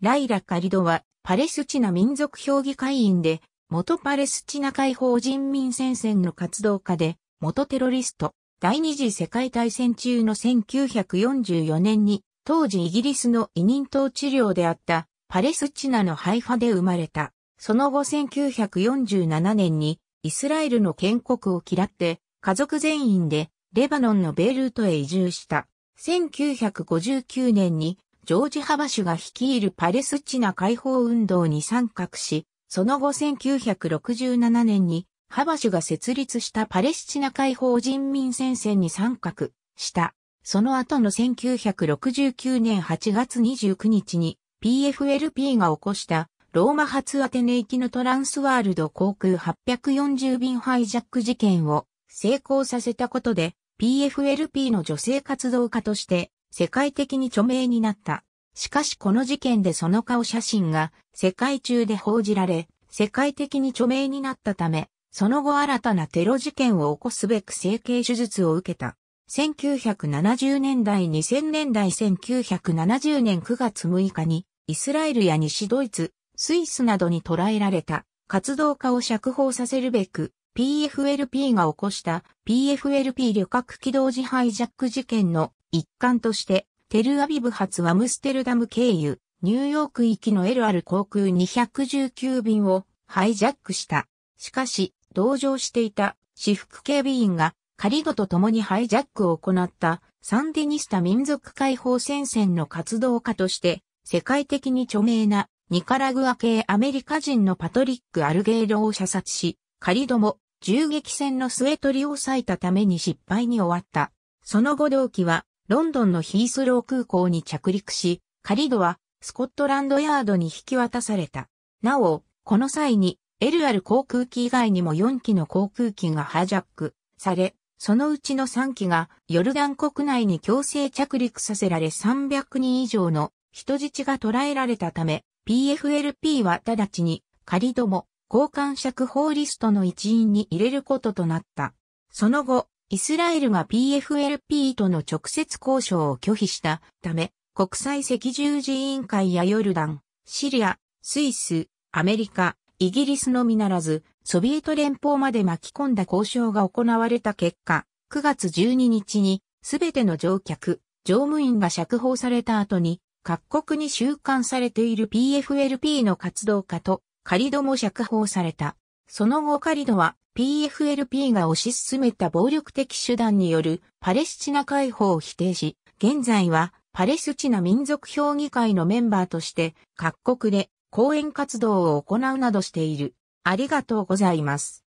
ライラ・カリドは、パレスチナ民族評議会員で、元パレスチナ解放人民戦線の活動家で、元テロリスト、第二次世界大戦中の1944年に、当時イギリスの委任統治領であったパレスチナのハイファで生まれた。その後1947年にイスラエルの建国を嫌って家族全員でレバノンのベイルートへ移住した。1959年にジョージ・ハバシュが率いるパレスチナ解放運動に参画し、その後1967年にハバシュが設立したパレスチナ解放人民戦線に参画した。その後の1969年8月29日に PFLP が起こしたローマ発アテネ行きのトランスワールド航空840便ハイジャック事件を成功させたことで PFLP の女性活動家として世界的に著名になった。しかしこの事件でその顔写真が世界中で報じられ、世界的に著名になったため、その後新たなテロ事件を起こすべく整形手術を受けた。1970年代2000年代1970年9月6日にイスラエルや西ドイツ、スイスなどに捕らえられた活動家を釈放させるべく PFLP が起こした PFLP 旅客機同時ハイジャック事件の一環として、テルアビブ発アムステルダム経由、ニューヨーク行きの LR 航空219便をハイジャックした。しかし、同乗していた私服警備員がカリドと共にハイジャックを行ったサンディニスタ民族解放戦線の活動家として世界的に著名なニカラグア系アメリカ人のパトリック・アルゲイロを射殺し、カリドも銃撃戦の末取りを割いたために失敗に終わった。その後同機は、ロンドンのヒースロー空港に着陸し、カリドは、スコットランドヤードに引き渡された。なお、この際に、エルアル航空機以外にも4機の航空機がハージャックされ、そのうちの3機がヨルダン国内に強制着陸させられ300人以上の人質が捕らえられたため、PFLP は直ちにカリドも交換釈放リストの一員に入れることとなった。その後、イスラエルが PFLP との直接交渉を拒否したため、国際赤十字委員会やヨルダン、シリア、スイス、アメリカ、イギリスのみならず、ソビエト連邦まで巻き込んだ交渉が行われた結果、9月12日に、すべての乗客、乗務員が釈放された後に、各国に収監されている PFLP の活動家とリドも釈放された。その後リドは PFLP が推し進めた暴力的手段によるパレスチナ解放を否定し、現在はパレスチナ民族評議会のメンバーとして各国で講演活動を行うなどしている。ありがとうございます。